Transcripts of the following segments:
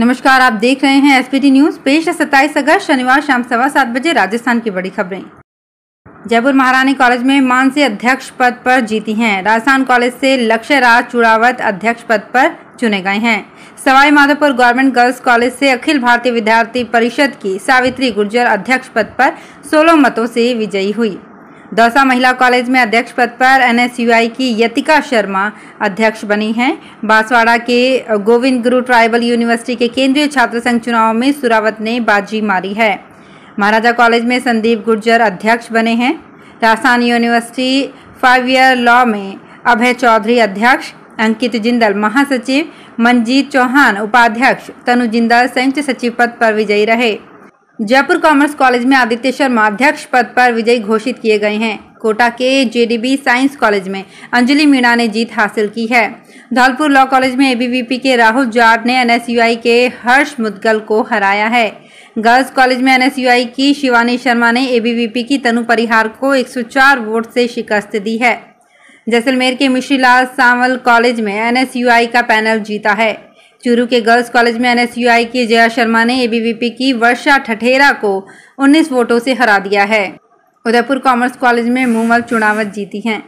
नमस्कार आप देख रहे हैं एसपीटी न्यूज पेश है सत्ताईस अगस्त शनिवार शाम सवा सात बजे राजस्थान की बड़ी खबरें जयपुर महारानी कॉलेज में मान से अध्यक्ष पद पर जीती हैं राजस्थान कॉलेज से लक्ष्य राज चुड़ावत अध्यक्ष पद पर चुने गए हैं Sawai Madhopur government girls college से अखिल भारतीय विद्यार्थी परिषद की सावित्री गुर्जर अध्यक्ष पद पर सोलह मतों से विजयी हुई दौसा महिला कॉलेज में अध्यक्ष पद पर एनएसयूआई की यतिका शर्मा अध्यक्ष बनी हैं बांसवाड़ा के गोविंद गुरु ट्राइबल यूनिवर्सिटी के केंद्रीय छात्र संघ चुनाव में सुरावत ने बाजी मारी है महाराजा कॉलेज में संदीप गुर्जर अध्यक्ष बने हैं Rajasthan university five year law में अभय चौधरी अध्यक्ष अंकित जिंदल महासचिव मनजीत चौहान उपाध्यक्ष तनु जिंदल संयुक्त सचिव पद पर विजयी रहे जयपुर कॉमर्स कॉलेज में आदित्य शर्मा अध्यक्ष पद पर विजयी घोषित किए गए हैं कोटा के जेडीबी साइंस कॉलेज में अंजलि मीणा ने जीत हासिल की है धौलपुर लॉ कॉलेज में एबीवीपी के राहुल जाट ने एनएसयूआई के हर्ष मुदगल को हराया है गर्ल्स कॉलेज में एनएसयूआई की शिवानी शर्मा ने एबीवीपी की तनु परिहार को 104 वोट से शिकस्त दी है जैसलमेर के मिश्रीलाल सांवल कॉलेज में एनएसयूआई का पैनल जीता है चूरू के गर्ल्स कॉलेज में एनएसयूआई की जया शर्मा ने एबीवीपी की वर्षा ठठेरा को 19 वोटों से हरा दिया है उदयपुर कॉमर्स कॉलेज में मूमल चुनाव जीती हैं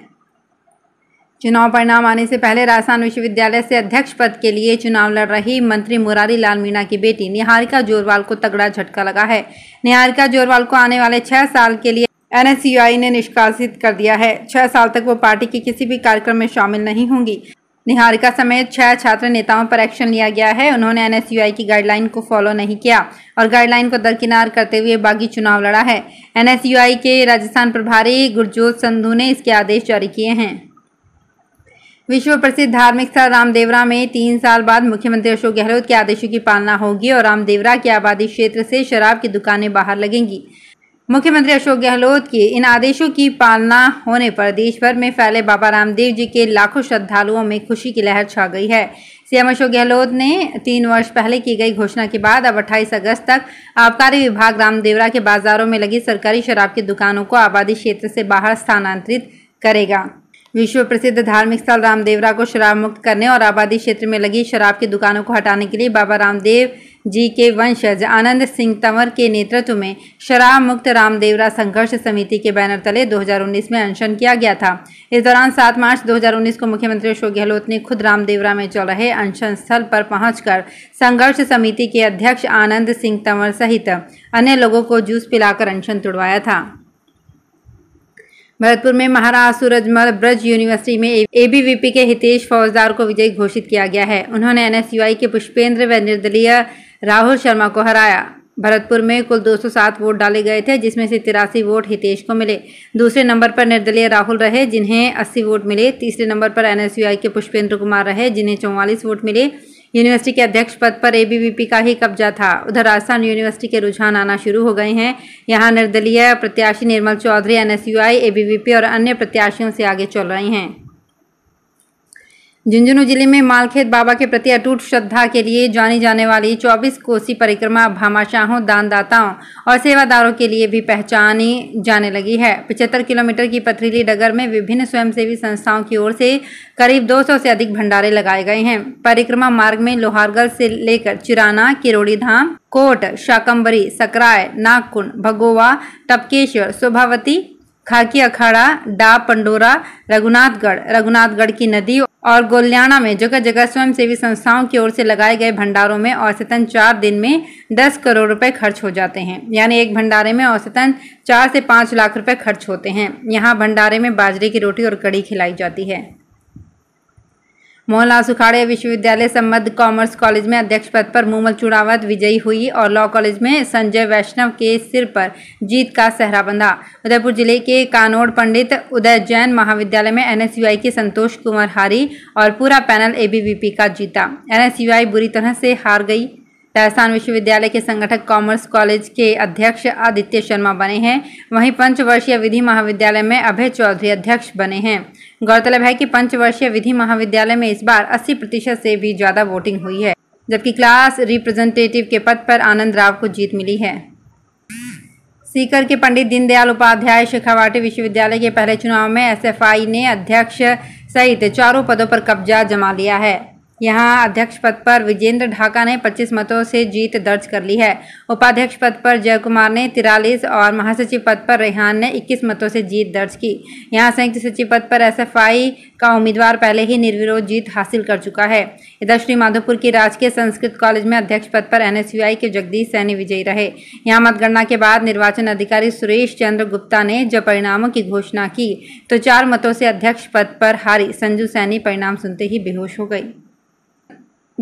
चुनाव परिणाम आने से पहले राजस्थान विश्वविद्यालय से अध्यक्ष पद के लिए चुनाव लड़ रही मंत्री मुरारी लाल मीणा की बेटी निहारिका जोरवाल को तगड़ा झटका लगा है निहारिका जोरवाल को आने वाले छह साल के लिए एन ने निष्कासित कर दिया है छह साल तक वो पार्टी के किसी भी कार्यक्रम में शामिल नहीं होंगी निहारिका समेत छह छात्र नेताओं पर एक्शन लिया गया है उन्होंने एनएसयूआई की गाइडलाइन को फॉलो नहीं किया और गाइडलाइन को दरकिनार करते हुए बागी चुनाव लड़ा है एनएसयूआई के राजस्थान प्रभारी गुरजोत संधू ने इसके आदेश जारी किए हैं विश्व प्रसिद्ध धार्मिक स्थल रामदेवरा में तीन साल बाद मुख्यमंत्री अशोक गहलोत के आदेशों की पालना होगी और रामदेवरा के आबादी क्षेत्र से शराब की दुकानें बाहर लगेंगी मुख्यमंत्री अशोक गहलोत के इन आदेशों की पालना होने पर देश भर में फैले बाबा रामदेव जी के लाखों श्रद्धालुओं में खुशी की लहर छा गई है सीएम अशोक गहलोत ने तीन वर्ष पहले की गई घोषणा के बाद अब 28 अगस्त तक आबकारी विभाग रामदेवरा के बाजारों में लगी सरकारी शराब की दुकानों को आबादी क्षेत्र से बाहर स्थानांतरित करेगा विश्व प्रसिद्ध धार्मिक स्थल रामदेवरा को शराब मुक्त करने और आबादी क्षेत्र में लगी शराब की दुकानों को हटाने के लिए बाबा रामदेव जी के वंशज आनंद सिंह तंवर के नेतृत्व में शराब मुक्त रामदेवरा संघर्ष समिति के बैनर तले 2019 में अनशन किया गया था इस दौरान 7 मार्च 2019 को मुख्यमंत्री अशोक गहलोत ने खुद रामदेवरा में चल रहे अनशन स्थल पर पहुंचकर संघर्ष समिति के अध्यक्ष आनंद सिंह तंवर सहित अन्य लोगों को जूस पिलाकर अनशन तुड़वाया था भरतपुर में महाराज सूरजमल ब्रज यूनिवर्सिटी में एबीवीपी के हितेश फौजदार को विजयी घोषित किया गया है उन्होंने एनएसयूआई के पुष्पेंद्र व निर्दलीय राहुल शर्मा को हराया भरतपुर में कुल 207 वोट डाले गए थे जिसमें से तिरासी वोट हितेश को मिले दूसरे नंबर पर निर्दलीय राहुल रहे जिन्हें 80 वोट मिले तीसरे नंबर पर एनएसयूआई के पुष्पेंद्र कुमार रहे जिन्हें 44 वोट मिले यूनिवर्सिटी के अध्यक्ष पद पर एबीवीपी का ही कब्जा था उधर राजस्थान यूनिवर्सिटी के रुझान आना शुरू हो गए हैं यहाँ निर्दलीय प्रत्याशी निर्मल चौधरी एन एस और अन्य प्रत्याशियों से आगे चल रहे हैं झुंझुनू जिले में मालखेत बाबा के प्रति अटूट श्रद्धा के लिए जानी जाने वाली 24 कोसी परिक्रमा भामाशाहों दानदाताओं और सेवादारों के लिए भी पहचानी जाने लगी है 75 किलोमीटर की पथरीली डगर में विभिन्न स्वयंसेवी संस्थाओं की ओर से करीब 200 से अधिक भंडारे लगाए गए हैं परिक्रमा मार्ग में लोहारगढ़ से लेकर चिराना किरोड़ी धाम कोट शाकम्बरी सकराय नागकुंड भगोवा टपकेश्वर शोभावती खाकी अखाड़ा डाब पंडोरा रघुनाथगढ़ रघुनाथगढ़ की नदी और गोल्याणा में जगह जगह स्वयंसेवी संस्थाओं की ओर से लगाए गए भंडारों में औसतन चार दिन में दस करोड़ रुपए खर्च हो जाते हैं यानी एक भंडारे में औसतन चार से पाँच लाख रुपए खर्च होते हैं यहाँ भंडारे में बाजरे की रोटी और कड़ी खिलाई जाती है मोहनलाल सुखाड़े विश्वविद्यालय संबद्ध कॉमर्स कॉलेज में अध्यक्ष पद पर मूमल चुड़ावत विजयी हुई और लॉ कॉलेज में संजय वैष्णव के सिर पर जीत का सहरा बंधा उदयपुर जिले के कानोड़ पंडित उदय जैन महाविद्यालय में एन के संतोष कुमार हारी और पूरा पैनल ए का जीता एन बुरी तरह से हार गई राजस्थान विश्वविद्यालय के संगठक कॉमर्स कॉलेज के अध्यक्ष आदित्य शर्मा बने हैं वहीं पंचवर्षीय विधि महाविद्यालय में अभय चौधरी अध्यक्ष बने हैं गौरतलब है कि पंचवर्षीय विधि महाविद्यालय में इस बार 80 प्रतिशत से भी ज़्यादा वोटिंग हुई है जबकि क्लास रिप्रेजेंटेटिव के पद पर आनंद राव को जीत मिली है सीकर के पंडित दीनदयाल उपाध्याय शेखावाटी विश्वविद्यालय के पहले चुनाव में एसएफआई ने अध्यक्ष सहित चारों पदों पर कब्जा जमा लिया है यहां अध्यक्ष पद पर विजेंद्र ढाका ने 25 मतों से जीत दर्ज कर ली है उपाध्यक्ष पद पर जय कुमार ने तिरालीस और महासचिव पद पर रेहान ने 21 मतों से जीत दर्ज की यहां संयुक्त सचिव पद पर एसएफआई का उम्मीदवार पहले ही निर्विरोध जीत हासिल कर चुका है इधर श्री माधोपुर के राजकीय संस्कृत कॉलेज में अध्यक्ष पद पर एनएसयूआई के जगदीश सैनी विजयी रहे यहाँ मतगणना के बाद निर्वाचन अधिकारी सुरेश चंद्र गुप्ता ने जब परिणामों की घोषणा की तो चार मतों से अध्यक्ष पद पर हारी संजू सैनी परिणाम सुनते ही बेहोश हो गई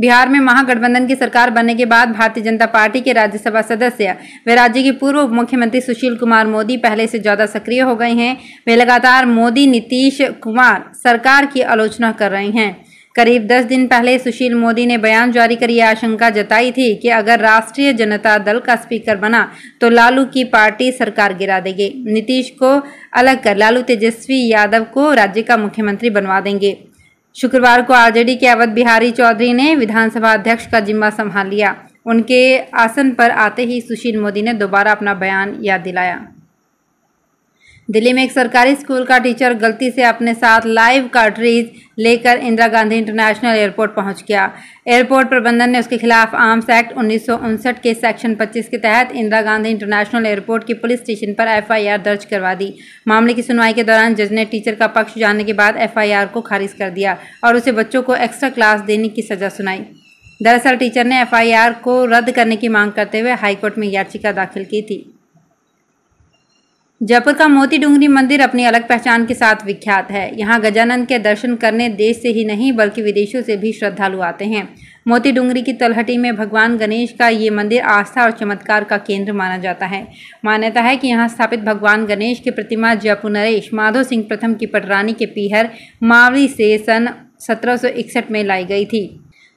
बिहार में महागठबंधन की सरकार बनने के बाद भारतीय जनता पार्टी के राज्यसभा सदस्य वे राज्य के पूर्व उप मुख्यमंत्री सुशील कुमार मोदी पहले से ज़्यादा सक्रिय हो गए हैं वे लगातार मोदी नीतीश कुमार सरकार की आलोचना कर रहे हैं करीब दस दिन पहले सुशील मोदी ने बयान जारी कर यह आशंका जताई थी कि अगर राष्ट्रीय जनता दल का स्पीकर बना तो लालू की पार्टी सरकार गिरा देगी नीतीश को अलग कर लालू तेजस्वी यादव को राज्य का मुख्यमंत्री बनवा देंगे शुक्रवार को आरजेडी के अवध बिहारी चौधरी ने विधानसभा अध्यक्ष का जिम्मा संभाल लिया उनके आसन पर आते ही सुशील मोदी ने दोबारा अपना बयान याद दिलाया दिल्ली में एक सरकारी स्कूल का टीचर गलती से अपने साथ लाइव कार्ट्रीज लेकर इंदिरा गांधी इंटरनेशनल एयरपोर्ट पहुंच गया एयरपोर्ट प्रबंधन ने उसके खिलाफ आर्म्स एक्ट उन्नीस के सेक्शन 25 के तहत इंदिरा गांधी इंटरनेशनल एयरपोर्ट की पुलिस स्टेशन पर एफआईआर दर्ज करवा दी मामले की सुनवाई के दौरान जज ने टीचर का पक्ष जानने के बाद एफ को खारिज कर दिया और उसे बच्चों को एक्स्ट्रा क्लास देने की सजा सुनाई दरअसल टीचर ने एफ को रद्द करने की मांग करते हुए हाईकोर्ट में याचिका दाखिल की थी जयपुर का मोती डूंगरी मंदिर अपनी अलग पहचान के साथ विख्यात है यहाँ गजानंद के दर्शन करने देश से ही नहीं बल्कि विदेशों से भी श्रद्धालु आते हैं मोती डूंगरी की तलहटी में भगवान गणेश का ये मंदिर आस्था और चमत्कार का केंद्र माना जाता है मान्यता है कि यहाँ स्थापित भगवान गणेश की प्रतिमा जयपुर नरेश माधव सिंह प्रथम की पटरानी के पीहर मावली से सन सत्रह में लाई गई थी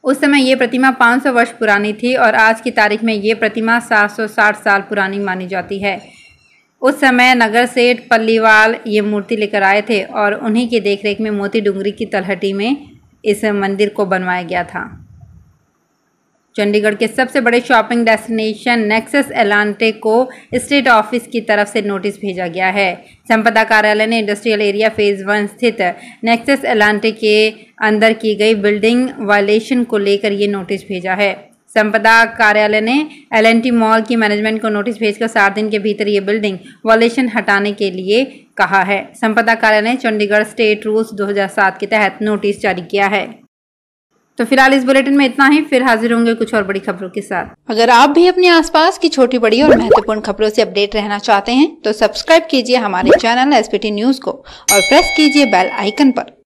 उस समय ये प्रतिमा 500 वर्ष पुरानी थी और आज की तारीख में ये प्रतिमा 760 साल पुरानी मानी जाती है उस समय नगर सेठ पल्लीवाल ये मूर्ति लेकर आए थे और उन्हीं की देखरेख में मोती डूंगरी की तलहटी में इस मंदिर को बनवाया गया था चंडीगढ़ के सबसे बड़े शॉपिंग डेस्टिनेशन नेक्सस एलांटे को स्टेट ऑफिस की तरफ से नोटिस भेजा गया है संपदा कार्यालय ने इंडस्ट्रियल एरिया फेज वन स्थित नेक्सस एलांटे के अंदर की गई बिल्डिंग वायलेशन को लेकर ये नोटिस भेजा है संपदा कार्यालय ने एलएनटी मॉल की मैनेजमेंट को नोटिस भेजकर सात दिन के भीतर ये बिल्डिंग वॉलेशन हटाने के लिए कहा है संपदा कार्यालय ने चंडीगढ़ स्टेट रूल्स 2007 के तहत नोटिस जारी किया है तो फिलहाल इस बुलेटिन में इतना ही फिर हाजिर होंगे कुछ और बड़ी खबरों के साथ अगर आप भी अपने आसपास की छोटी बड़ी और महत्वपूर्ण खबरों से अपडेट रहना चाहते हैं तो सब्सक्राइब कीजिए हमारे चैनल एस न्यूज को और प्रेस कीजिए बेल आइकन आरोप